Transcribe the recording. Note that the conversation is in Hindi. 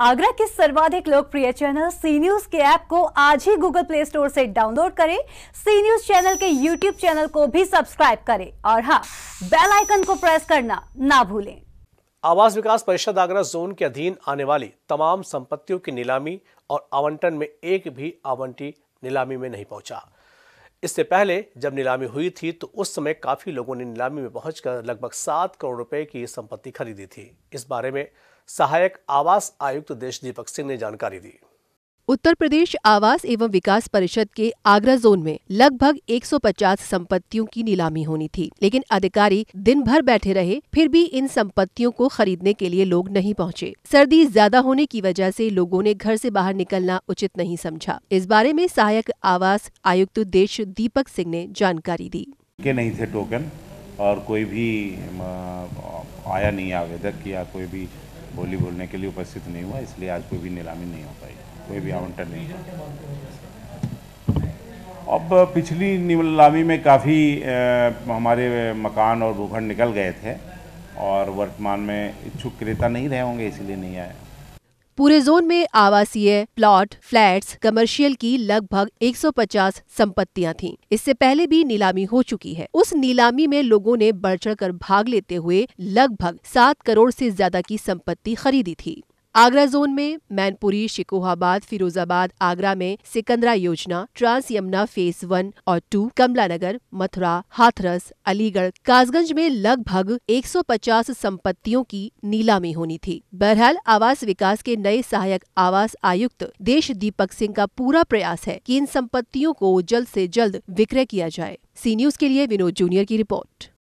आगरा के सर्वाधिक लोकप्रिय चैनल सी न्यूज के ऐप को आज ही गूगल प्ले स्टोर से डाउनलोड करें सी न्यूज चैनल के यूट्यूब चैनल को भी सब्सक्राइब करें और हाँ बेल आइकन को प्रेस करना ना भूलें आवास विकास परिषद आगरा जोन के अधीन आने वाली तमाम संपत्तियों की नीलामी और आवंटन में एक भी आवंटी नीलामी में नहीं पहुंचा इससे पहले जब नीलामी हुई थी तो उस समय काफी लोगों ने नीलामी में पहुंचकर लगभग सात करोड़ रुपए की संपत्ति खरीदी थी इस बारे में सहायक आवास आयुक्त देश दीपक सिंह ने जानकारी दी उत्तर प्रदेश आवास एवं विकास परिषद के आगरा जोन में लगभग 150 संपत्तियों की नीलामी होनी थी लेकिन अधिकारी दिन भर बैठे रहे फिर भी इन संपत्तियों को खरीदने के लिए लोग नहीं पहुंचे। सर्दी ज्यादा होने की वजह से लोगों ने घर से बाहर निकलना उचित नहीं समझा इस बारे में सहायक आवास आयुक्त देश दीपक सिंह ने जानकारी दी के नहीं थे टोकन और कोई भी आया नहीं आवेदक या कोई भी बोली बोलने के लिए उपस्थित नहीं हुआ इसलिए आज कोई भी नीलामी नहीं हो पाई कोई भी आवंटन नहीं हुआ अब पिछली नीलामी में काफ़ी हमारे मकान और भूखंड निकल गए थे और वर्तमान में इच्छुक क्रेता नहीं रहे होंगे इसलिए नहीं आए पूरे जोन में आवासीय प्लॉट फ्लैट्स कमर्शियल की लगभग 150 संपत्तियां थीं। इससे पहले भी नीलामी हो चुकी है उस नीलामी में लोगों ने बढ़ चढ़ कर भाग लेते हुए लगभग सात करोड़ से ज्यादा की संपत्ति खरीदी थी आगरा जोन में मैनपुरी शिकोहाबाद फिरोजाबाद आगरा में सिकंदरा योजना ट्रांस यमुना फेज वन और टू कमला नगर मथुरा हाथरस अलीगढ़ कासगंज में लगभग 150 संपत्तियों की नीलामी होनी थी बहरहाल आवास विकास के नए सहायक आवास आयुक्त देश दीपक सिंह का पूरा प्रयास है कि इन संपत्तियों को जल्द से जल्द विक्रय किया जाए सी न्यूज के लिए विनोद जूनियर की रिपोर्ट